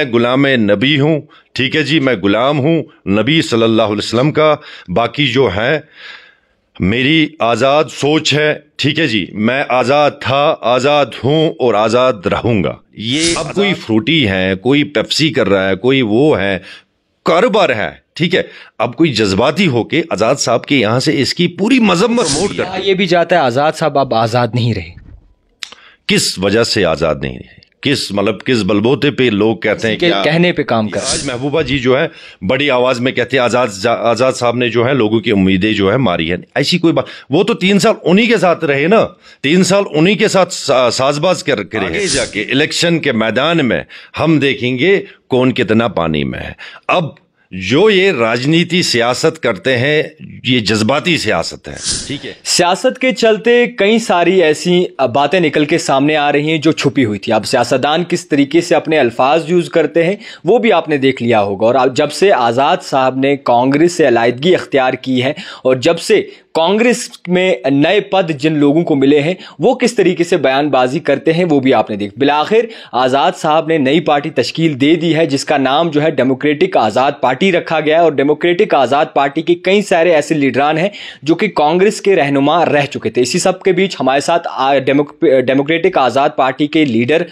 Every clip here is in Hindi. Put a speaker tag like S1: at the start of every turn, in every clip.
S1: मैं गुलाम नबी हूँ ठीक है जी मैं गुलाम हूँ नबी सल्लल्लाहु अलैहि वसल्लम का बाकी जो है मेरी आज़ाद सोच है ठीक है जी मैं आज़ाद था आज़ाद हूँ और आज़ाद रहूँगा ये अब कोई फ्रूटी है कोई पेप्सी कर रहा है कोई वो है कारोबार है ठीक है अब कोई जज्बाती होके आज़ाद साहब के यहां से इसकी पूरी मजम्मत मोड कर हाँ, ये भी जाता है आज़ाद साहब अब आज़ाद नहीं रहे किस वजह से आज़ाद नहीं रहे किस मतलब किस बलबोते पे लोग कहते हैं क्या कहने
S2: पे काम कर आज
S1: महबूबा जी जो है बड़ी आवाज में कहते हैं आजाद आजाद साहब ने जो है लोगों की उम्मीदें जो है मारी है ऐसी कोई बात वो तो तीन साल उन्हीं के साथ रहे ना तीन साल उन्हीं के साथ साजबाज कर रहे जाके इलेक्शन के मैदान में हम देखेंगे कौन कितना पानी में है अब जो ये राजनीति सियासत करते हैं ये जज्बाती सियासत है ठीक है
S2: सियासत के चलते कई सारी ऐसी बातें निकल के सामने आ रही हैं जो छुपी हुई थी अब सियासतदान किस तरीके से अपने अल्फाज यूज़ करते हैं वो भी आपने देख लिया होगा और अब जब से आज़ाद साहब ने कांग्रेस से अलायदगी अख्तियार की है और जब से कांग्रेस में नए पद जिन लोगों को मिले हैं वो किस तरीके से बयानबाजी करते हैं वो भी आपने देख बिलाखिर आज़ाद साहब ने नई पार्टी तश्कील दे दी है जिसका नाम जो है डेमोक्रेटिक आज़ाद पार्टी पार्टी रखा गया है और डेमोक्रेटिक आज़ाद पार्टी के कई सारे ऐसे लीडरान हैं जो कि कांग्रेस के रहनुमा रह चुके थे इसी सब के बीच हमारे साथ डेमोक्रेटिक आज़ाद पार्टी के लीडर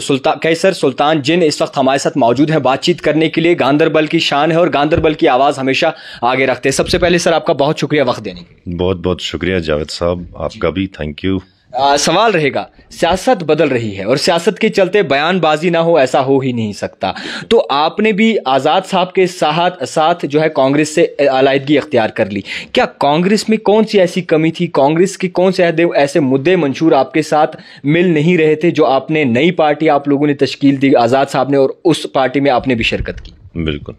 S2: सुल्तान कैसर सुल्तान जिन इस वक्त हमारे साथ मौजूद हैं बातचीत करने के लिए गांधरबल की शान है और गांधरबल की आवाज़ हमेशा आगे रखते हैं सबसे पहले सर आपका बहुत शुक्रिया वक्त देने
S1: के बहुत बहुत शुक्रिया जावेद साहब आपका भी थैंक यू
S2: आ, सवाल रहेगा सियासत बदल रही है और सियासत के चलते बयानबाजी ना हो ऐसा हो ही नहीं सकता तो आपने भी आज़ाद साहब के साथ साथ जो है कांग्रेस से अलायदगी अख्तियार कर ली क्या कांग्रेस में कौन सी ऐसी कमी थी कांग्रेस के कौन से ऐसे मुद्दे मंशूर आपके साथ मिल नहीं रहे थे जो आपने नई पार्टी आप लोगों ने तश्कील दी आज़ाद साहब ने और उस पार्टी में आपने भी शिरकत
S1: की बिल्कुल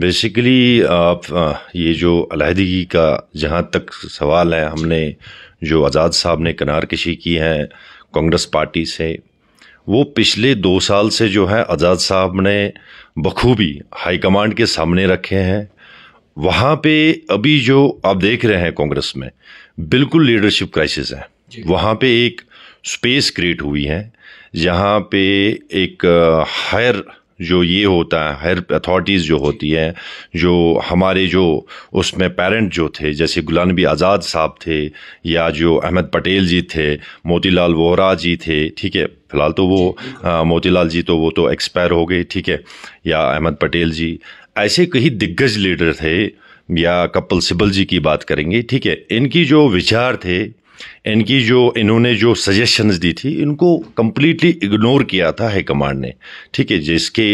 S1: बेसिकली आप ये जो अलहदगी का जहाँ तक सवाल है हमने जो आज़ाद साहब ने कनार कशी की है कांग्रेस पार्टी से वो पिछले दो साल से जो है आज़ाद साहब ने बखूबी हाईकमांड के सामने रखे हैं वहाँ पे अभी जो आप देख रहे हैं कांग्रेस में बिल्कुल लीडरशिप क्राइसिस है वहाँ पे एक स्पेस क्रिएट हुई है जहाँ पे एक हायर जो ये होता है हायर अथॉरिटीज़ जो होती हैं जो हमारे जो उसमें पेरेंट जो थे जैसे गुलाम नबी आज़ाद साहब थे या जो अहमद पटेल जी थे मोतीलाल वोहरा जी थे ठीक है फ़िलहाल तो वो मोतीलाल जी तो वो तो एक्सपायर हो गए ठीक है या अहमद पटेल जी ऐसे कई दिग्गज लीडर थे या कपिल सिब्बल जी की बात करेंगे ठीक है इनकी जो विचार थे इनकी जो इन्होंने जो सजेशंस दी थी इनको कम्प्लीटली इग्नोर किया था हाई कमांड ने ठीक है जिसके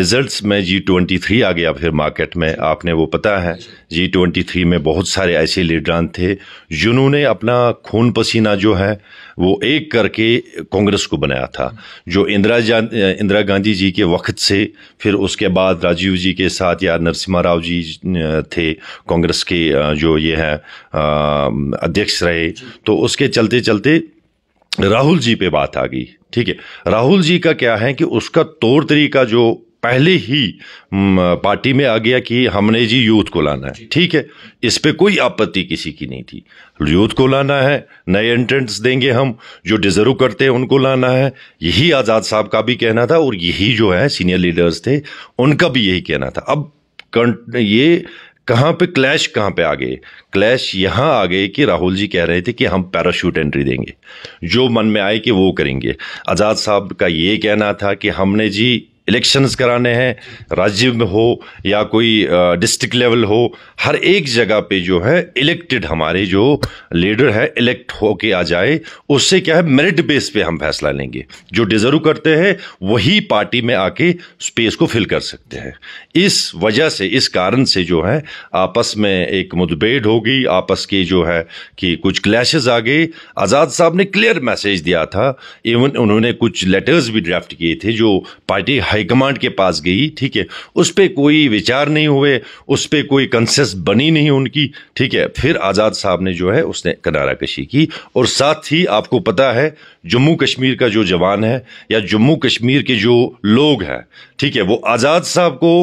S1: रिजल्ट्स में जी ट्वेंटी थ्री आ गया फिर मार्केट में आपने वो पता है जी ट्वेंटी थ्री में बहुत सारे ऐसे लीडरान थे जिन्होंने अपना खून पसीना जो है वो एक करके कांग्रेस को बनाया था जो इंदिरा इंदिरा गांधी जी के वक्त से फिर उसके बाद राजीव जी के साथ या नरसिम्हा राव जी थे कांग्रेस के जो ये हैं अध्यक्ष रहे तो उसके चलते चलते राहुल जी पे बात आ गई ठीक है राहुल जी का क्या है कि उसका तौर तरीका जो पहले ही पार्टी में आ गया कि हमने जी यूथ को लाना है ठीक है इस पर कोई आपत्ति किसी की नहीं थी यूथ को लाना है नए एंट्रेंस देंगे हम जो डिजर्व करते हैं उनको लाना है यही आज़ाद साहब का भी कहना था और यही जो है सीनियर लीडर्स थे उनका भी यही कहना था अब ये कहाँ पे क्लैश कहाँ पे आ गए क्लैश यहाँ आ गए कि राहुल जी कह रहे थे कि हम पैराशूट एंट्री देंगे जो मन में आए कि वो करेंगे आज़ाद साहब का ये कहना था कि हमने जी इलेक्शंस कराने हैं राज्य में हो या कोई डिस्ट्रिक्ट लेवल हो हर एक जगह पे जो है इलेक्टेड हमारे जो लीडर है इलेक्ट होके आ जाए उससे क्या है मेरिट बेस पे हम फैसला लेंगे जो डिजर्व करते हैं वही पार्टी में आके स्पेस को फिल कर सकते हैं इस वजह से इस कारण से जो है आपस में एक मुठभेड़ होगी आपस की जो है कि कुछ क्लैश आ गए आज़ाद साहब ने क्लियर मैसेज दिया था इवन उन्होंने कुछ लेटर्स भी ड्राफ्ट किए थे जो पार्टी हाई हाईकमांड के पास गई ठीक है उस पर कोई विचार नहीं हुए उस पर कोई कंसेस बनी नहीं उनकी ठीक है फिर आज़ाद साहब ने जो है उसने किनारा कशी की और साथ ही आपको पता है जम्मू कश्मीर का जो जवान है या जम्मू कश्मीर के जो लोग हैं ठीक है वो आज़ाद साहब को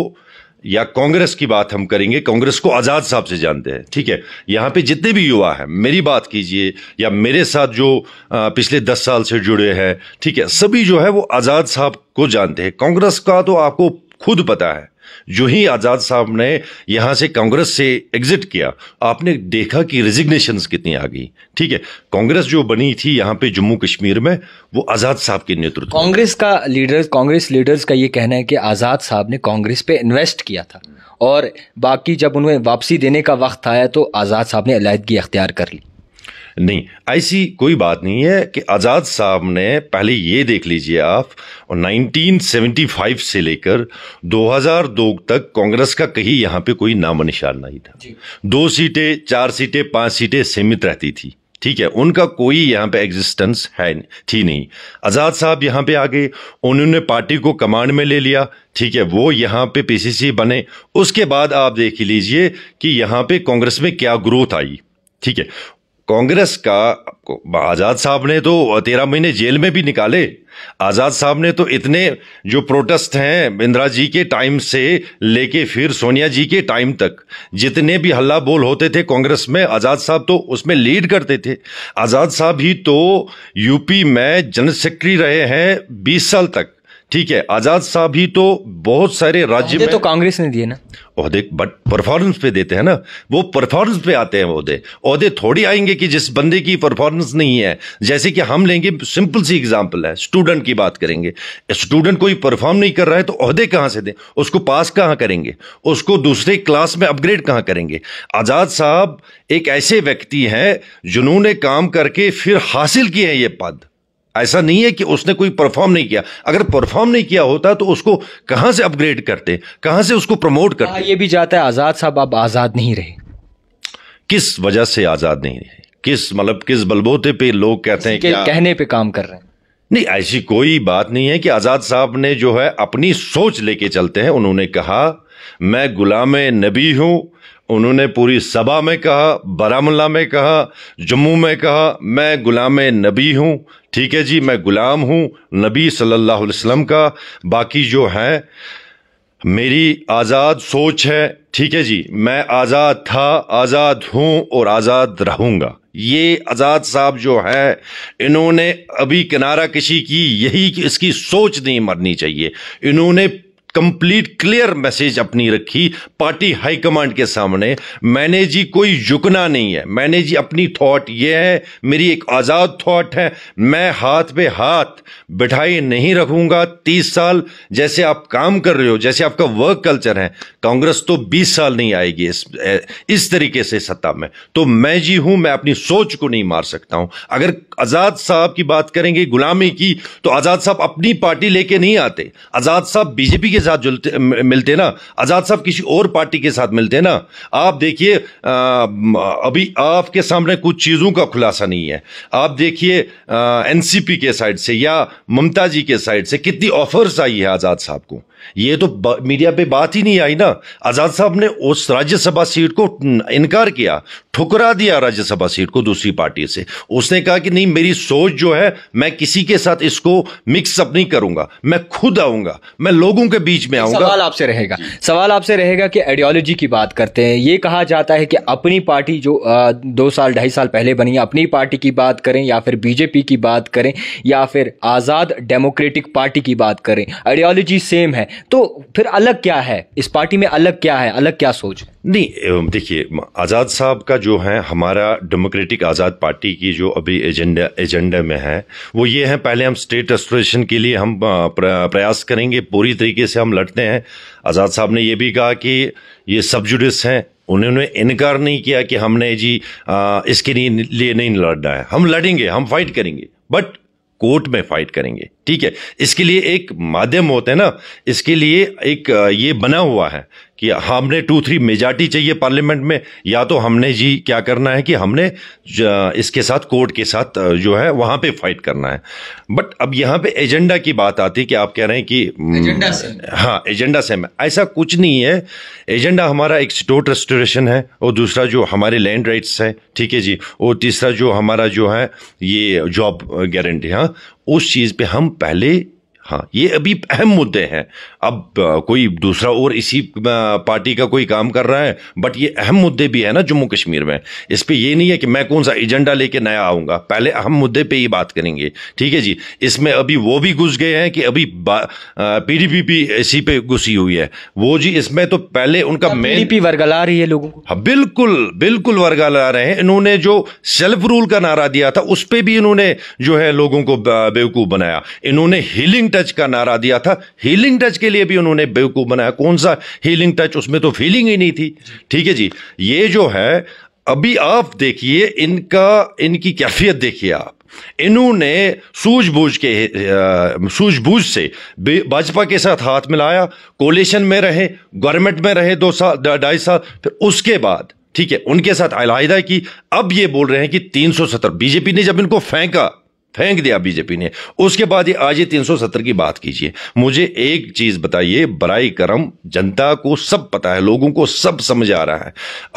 S1: या कांग्रेस की बात हम करेंगे कांग्रेस को आज़ाद साहब से जानते हैं ठीक है यहां पे जितने भी युवा हैं मेरी बात कीजिए या मेरे साथ जो पिछले दस साल से जुड़े हैं ठीक है सभी जो है वो आज़ाद साहब को जानते हैं कांग्रेस का तो आपको खुद पता है जो ही आज़ाद साहब ने यहां से कांग्रेस से एग्जिट किया आपने देखा कि रिजिग्नेशन कितनी आ गई ठीक है कांग्रेस जो बनी थी यहां पे जम्मू कश्मीर में वो आज़ाद साहब के नेतृत्व
S2: कांग्रेस का लीडर कांग्रेस लीडर्स का ये कहना है कि आज़ाद साहब ने कांग्रेस पे इन्वेस्ट किया था और बाकी जब उन्हें वापसी देने का वक्त आया तो आज़ाद साहब ने अलायदगी अख्तियार कर ली
S1: नहीं ऐसी कोई बात नहीं है कि आज़ाद साहब ने पहले ये देख लीजिए आप 1975 से लेकर 2002 तक कांग्रेस का कहीं यहाँ पे कोई नामो निशान नहीं था दो सीटें चार सीटें पांच सीटें सीमित रहती थी ठीक है उनका कोई यहाँ पे एग्जिस्टेंस है थी नहीं आज़ाद साहब यहाँ पे आ गए उन्होंने पार्टी को कमांड में ले लिया ठीक है वो यहाँ पे पीसीसी बने उसके बाद आप देख लीजिए कि यहाँ पे कांग्रेस में क्या ग्रोथ आई ठीक है कांग्रेस का आज़ाद साहब ने तो तेरह महीने जेल में भी निकाले आज़ाद साहब ने तो इतने जो प्रोटेस्ट हैं इंदिरा जी के टाइम से लेके फिर सोनिया जी के टाइम तक जितने भी हल्ला बोल होते थे कांग्रेस में आज़ाद साहब तो उसमें लीड करते थे आज़ाद साहब ही तो यूपी में जनरल सेक्रेटरी रहे हैं बीस साल तक ठीक है आजाद साहब ही तो बहुत सारे राज्य में तो कांग्रेस ने दिए ना ओहदे बट परफॉर्मेंस पे देते हैं ना वो परफॉर्मेंस पे आते हैं ओहदे ओहदे थोड़ी आएंगे कि जिस बंदे की परफॉर्मेंस नहीं है जैसे कि हम लेंगे सिंपल सी एग्जांपल है स्टूडेंट की बात करेंगे स्टूडेंट कोई परफॉर्म नहीं कर रहा है तो ओहदे कहाँ से दें उसको पास कहाँ करेंगे उसको दूसरे क्लास में अपग्रेड कहाँ करेंगे आज़ाद साहब एक ऐसे व्यक्ति हैं जिन्होंने काम करके फिर हासिल किए हैं ये पद ऐसा नहीं है कि उसने कोई परफॉर्म नहीं किया अगर परफॉर्म नहीं किया होता तो उसको कहां से अपग्रेड करते कहां से उसको प्रमोट हाँ, करते आ, ये भी जाता है आज़ाद साहब अब आज़ाद नहीं रहे किस वजह से आज़ाद नहीं रहे किस मतलब किस बलबोते पे लोग कहते हैं क्या कहने
S2: पे काम कर रहे हैं
S1: नहीं ऐसी कोई बात नहीं है कि आज़ाद साहब ने जो है अपनी सोच लेके चलते हैं उन्होंने कहा मैं गुलाम नबी हूं उन्होंने पूरी सभा में कहा बारामूला में कहा जम्मू में कहा मैं गुलाम नबी हूं ठीक है जी मैं गुलाम हूँ नबी सल्लल्लाहु अलैहि वसल्लम का बाकी जो है मेरी आज़ाद सोच है ठीक है जी मैं आज़ाद था आज़ाद हूँ और आज़ाद रहूँगा ये आज़ाद साहब जो है इन्होंने अभी किनारा किसी की यही इसकी सोच नहीं मरनी चाहिए इन्होंने कंप्लीट क्लियर मैसेज अपनी रखी पार्टी हाईकमांड के सामने मैंने जी कोई झुकना नहीं है मैंने जी अपनी थॉट ये है मेरी एक आज़ाद थॉट है मैं हाथ पे हाथ बिठाई नहीं रखूंगा तीस साल जैसे आप काम कर रहे हो जैसे आपका वर्क कल्चर है कांग्रेस तो बीस साल नहीं आएगी इस इस तरीके से सत्ता में तो मैं जी हूं मैं अपनी सोच को नहीं मार सकता हूं अगर आजाद साहब की बात करेंगे गुलामी की तो आजाद साहब अपनी पार्टी लेके नहीं आते आजाद साहब बीजेपी के साथ जुलते मिलते ना आज़ाद साहब किसी और पार्टी के साथ मिलते ना आप देखिए अभी आपके सामने कुछ चीज़ों का खुलासा नहीं है आप देखिए एनसीपी के साइड से या ममता जी के साइड से कितनी ऑफर्स आई है आज़ाद साहब को ये तो मीडिया पे बात ही नहीं आई ना आजाद साहब ने उस राज्यसभा सीट को इनकार किया ठुकरा दिया राज्यसभा सीट को दूसरी पार्टी से उसने कहा कि नहीं मेरी सोच जो है मैं किसी के साथ इसको मिक्स अप नहीं करूंगा मैं खुद आऊंगा मैं लोगों के बीच में आऊंगा सवाल आपसे रहेगा सवाल आपसे रहेगा कि आइडियोलॉजी की बात करते हैं ये कहा
S2: जाता है कि अपनी पार्टी जो दो साल ढाई साल पहले बनी अपनी पार्टी की बात करें या फिर बीजेपी की बात करें या फिर आज़ाद डेमोक्रेटिक पार्टी की बात करें आइडियोलॉजी सेम है तो फिर अलग क्या है इस पार्टी में अलग क्या है अलग क्या सोच
S1: नहीं देखिए आज़ाद साहब का जो है हमारा डेमोक्रेटिक आज़ाद पार्टी की जो अभी एजेंडा एजेंडा में है वो ये है पहले हम स्टेट एस्टोरेशन के लिए हम प्रयास करेंगे पूरी तरीके से हम लड़ते हैं आज़ाद साहब ने ये भी कहा कि ये सब जुडिस हैं उन्होंने इनकार नहीं किया कि हमने जी आ, इसके लिए नहीं लड़ना है हम लड़ेंगे हम फाइट करेंगे बट कोर्ट में फाइट करेंगे ठीक है इसके लिए एक माध्यम होते हैं ना इसके लिए एक ये बना हुआ है कि हमने टू थ्री मेजॉरिटी चाहिए पार्लियामेंट में या तो हमने जी क्या करना है कि हमने इसके साथ कोर्ट के साथ जो है वहां पे फाइट करना है बट अब यहाँ पे एजेंडा की बात आती है कि आप कह रहे हैं कि एजेंडा हाँ एजेंडा सेम है ऐसा कुछ नहीं है एजेंडा हमारा एक स्टोट रेस्टोरेशन है और दूसरा जो हमारे लैंड राइट्स है ठीक है जी और तीसरा जो हमारा जो है ये जॉब गारंटी हाँ उस चीज़ पे हम पहले हाँ ये अभी अहम मुद्दे हैं अब कोई दूसरा और इसी पार्टी का कोई काम कर रहा है बट ये अहम मुद्दे भी है ना जम्मू कश्मीर में इस पर यह नहीं है कि मैं कौन सा एजेंडा लेके नया आऊंगा पहले अहम मुद्दे पे ही बात करेंगे ठीक है जी इसमें अभी वो भी घुस गए हैं कि अभी पीडीपी भी इसी पे घुसी हुई है वो जी इसमें तो पहले उनका मेन वर्गला रही है लोगों को हाँ, बिल्कुल बिल्कुल वर्गला रहे हैं इन्होंने जो सेल्फ रूल का नारा दिया था उस पर भी इन्होंने जो है लोगों को बेवकूफ़ बनाया इन्होंने हिलिंग टच का नारा दिया था हीलिंग टच के लिए भी उन्होंने बेवकूफ़ बनाया कौन सा हीलिंग टच उसमें तो फीलिंग ही नहीं थी ठीक है जी ये जो है अभी आप देखिए इनका इनकी कैफियत देखिए आप इन्होंने सूझबूझ के सूझबूझ से भाजपा के साथ हाथ मिलाया कोलेशन में रहे गवर्नमेंट में रहे दो साल ढाई साल फिर उसके बाद ठीक है उनके साथ अलहदा की अब ये बोल रहे हैं कि 370 बीजेपी ने जब इनको फेंका फेंक दिया बीजेपी ने उसके बाद ये आज ये 370 की बात कीजिए मुझे एक चीज बताइए बराई करम जनता को सब पता है लोगों को सब समझ आ रहा है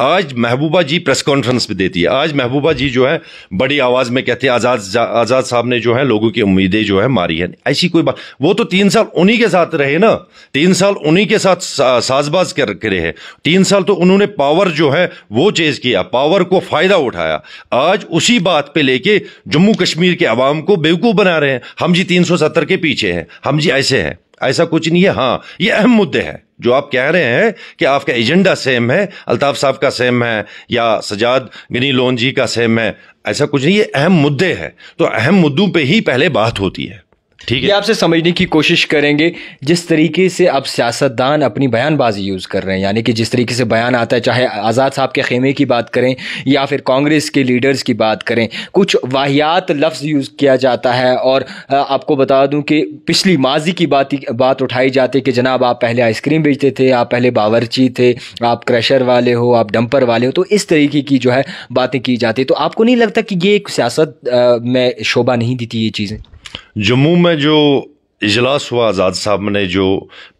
S1: आज महबूबा जी प्रेस कॉन्फ्रेंस भी देती है आज महबूबा जी जो है बड़ी आवाज में कहते हैं आजाद आजाद साहब ने जो है लोगों की उम्मीदें जो है मारी है ऐसी कोई बात वो तो तीन साल उन्हीं के साथ रहे ना तीन साल उन्हीं के साथ साजबाज कर रहे तीन साल तो उन्होंने पावर जो है वो चेज किया पावर को फायदा उठाया आज उसी बात पे लेके जम्मू कश्मीर के अवाम हमको बेवकूफ़ बना रहे हैं हम जी 370 के पीछे हैं हम जी ऐसे हैं ऐसा कुछ नहीं है हाँ ये अहम मुद्दे हैं जो आप कह रहे हैं कि आपका एजेंडा सेम है अल्ताफ साहब का सेम है या सजाद गनी लोन जी का सेम है ऐसा कुछ नहीं ये अहम मुद्दे हैं तो अहम मुद्दों पे ही पहले बात होती है ठीक है आपसे समझने की कोशिश करेंगे जिस तरीके
S2: से अब सियासतदान अपनी बयानबाजी यूज़ कर रहे हैं यानी कि जिस तरीके से बयान आता है चाहे आज़ाद साहब के खेमे की बात करें या फिर कांग्रेस के लीडर्स की बात करें कुछ वाहियात लफ्ज़ यूज़ किया जाता है और आपको बता दूं कि पिछली माजी की बात बात उठाई जाती है कि जनाब आप पहले आइसक्रीम बेचते थे आप पहले बावरची थे आप क्रेशर वाले हो आप डंपर वाले हो तो इस तरीके की जो है बातें की जाती है तो आपको नहीं लगता कि ये एक सियासत में
S1: शोभा नहीं देती ये चीज़ें जम्मू में जो इजलास हुआ आज़ाद साहब ने जो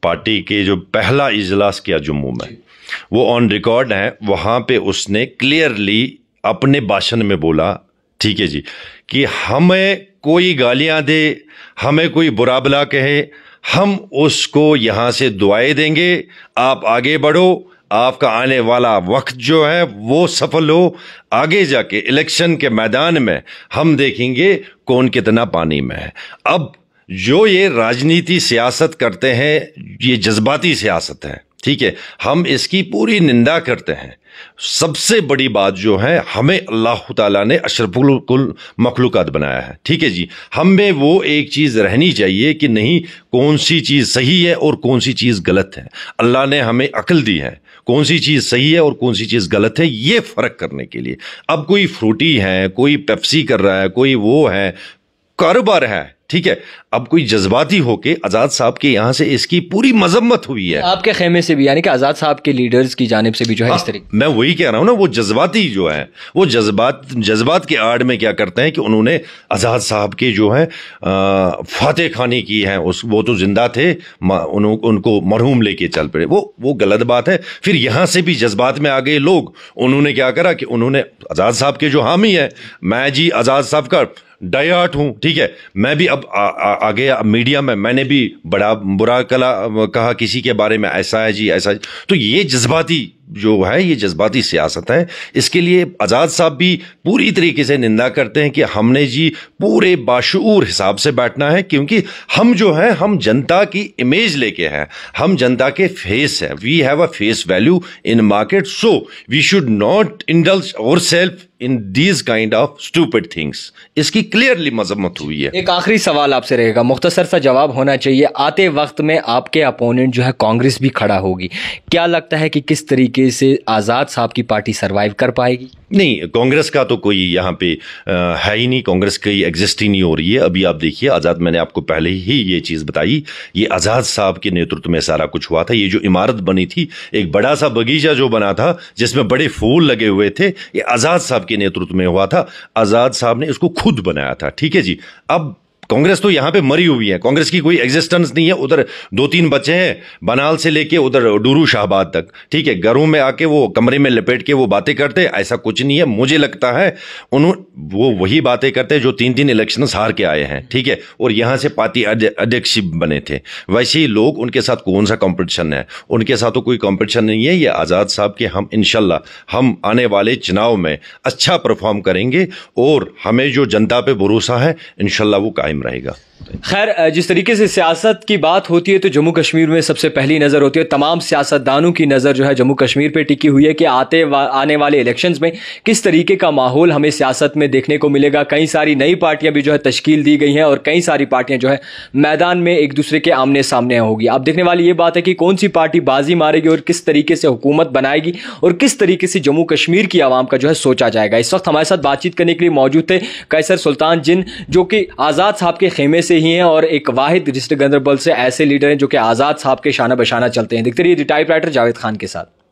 S1: पार्टी के जो पहला इजलास किया जम्मू में वो ऑन रिकॉर्ड है वहाँ पे उसने क्लियरली अपने भाषण में बोला ठीक है जी कि हमें कोई गालियाँ दे हमें कोई बुरा बला कहे हम उसको यहाँ से दुआएं देंगे आप आगे बढ़ो आपका आने वाला वक्त जो है वो सफल हो आगे जाके इलेक्शन के मैदान में हम देखेंगे कौन कितना पानी में है अब जो ये राजनीति सियासत करते हैं ये जज्बाती सियासत है ठीक है हम इसकी पूरी निंदा करते हैं सबसे बड़ी बात जो है हमें अल्लाह ताला ने अशरफुल मखलूक बनाया है ठीक है जी हमें वो एक चीज़ रहनी चाहिए कि नहीं कौन सी चीज़ सही है और कौन सी चीज़ गलत है अल्लाह ने हमें अकल दी है कौन सी चीज़ सही है और कौन सी चीज़ गलत है ये फ़र्क करने के लिए अब कोई फ्रूटी है कोई पेप्सी कर रहा है कोई वो है कारोबार है ठीक है अब कोई जज्बाती होके आजाद साहब के यहां से इसकी पूरी मजम्मत हुई है
S2: आपके खेमे से भी यानी कि आजाद साहब के लीडर्स की जानब से भी जो है हाँ, इस तरीके
S1: मैं वही कह रहा हूं ना वो जज्बाती जो है वो जज्बात जज्बात के आड़ में क्या करते हैं कि उन्होंने आजाद साहब के जो है फतेह खानी की है उस वो तो जिंदा थे उन, उनको मरहूम लेके चल पड़े वो वो गलत बात है फिर यहां से भी जज्बात में आ गए लोग उन्होंने क्या करा कि उन्होंने आजाद साहब के जो हामी है मैं जी आजाद साहब का डाइहार्ट हूं ठीक है मैं भी अब आगे मीडिया में मैंने भी बड़ा बुरा कला कहा किसी के बारे में ऐसा है जी ऐसा है। तो ये जज्बाती जो है ये जज्बाती सियासत है इसके लिए आज़ाद साहब भी पूरी तरीके से निंदा करते हैं कि हमने जी पूरे बाशूर हिसाब से बैठना है क्योंकि हम जो हैं हम जनता की इमेज लेके हैं हम जनता के फेस है we have a face value in market so we should not indulge ourself in these kind of stupid things इसकी क्लियरली मजम्मत हुई है
S2: एक आखिरी सवाल आपसे रहेगा मुख्तसर सा जवाब होना चाहिए आते वक्त में आपके अपोनेंट जो है कांग्रेस भी खड़ा होगी क्या लगता है कि किस तरीके से आज़ाद साहब की पार्टी
S1: सर्वाइव कर पाएगी नहीं कांग्रेस का तो कोई यहाँ पे आ, है ही नहीं कांग्रेस की एग्जिस्ट ही नहीं हो रही है अभी आप देखिए आज़ाद मैंने आपको पहले ही ये चीज़ बताई ये आज़ाद साहब के नेतृत्व में सारा कुछ हुआ था ये जो इमारत बनी थी एक बड़ा सा बगीचा जो बना था जिसमें बड़े फूल लगे हुए थे ये आज़ाद साहब के के नेतृत्व में हुआ था आज़ाद साहब ने इसको खुद बनाया था ठीक है जी अब कांग्रेस तो यहां पे मरी हुई है कांग्रेस की कोई एग्जिस्टेंस नहीं है उधर दो तीन बच्चे हैं बनाल से लेके उधर डूरू शाहबाद तक ठीक है घरों में आके वो कमरे में लपेट के वो बातें करते ऐसा कुछ नहीं है मुझे लगता है उन्होंने वो वही बातें करते हैं जो तीन तीन इलेक्शन हार के आए हैं ठीक है और यहां से पार्टी अध्यक्ष बने थे वैसे ही लोग उनके साथ कौन सा कॉम्पिटिशन है उनके साथ तो कोई कॉम्पिटिशन नहीं है ये आज़ाद साहब के हम इनशाला हम आने वाले चुनाव में अच्छा परफॉर्म करेंगे और हमें जो जनता पे भरोसा है इनशाला वो कायम कायम रहेगा
S2: खैर जिस तरीके से सियासत की बात होती है तो जम्मू कश्मीर में सबसे पहली नज़र होती है तमाम सियासतदानों की नज़र जो है जम्मू कश्मीर पे टिकी हुई है कि आते वा, आने वाले इलेक्शंस में किस तरीके का माहौल हमें सियासत में देखने को मिलेगा कई सारी नई पार्टियां भी जो है तश्कील दी गई हैं और कई सारी पार्टियां जो है मैदान में एक दूसरे के आमने सामने होगी अब देखने वाली ये बात है कि कौन सी पार्टी बाजी मारेगी और किस तरीके से हुकूमत बनाएगी और किस तरीके से जम्मू कश्मीर की आवाम का जो है सोचा जाएगा इस वक्त हमारे साथ बातचीत करने के लिए मौजूद थे कैसर सुल्तान जिन जो कि आज़ाद साहब के खेमे से ही हैं और एक वाहिद डिस्ट्रिक्ट गंदरबल से ऐसे लीडर हैं जो कि आज़ाद साहब के शाना बशाना चलते हैं दिखते रहिए टाइप राइटर जावेद खान के साथ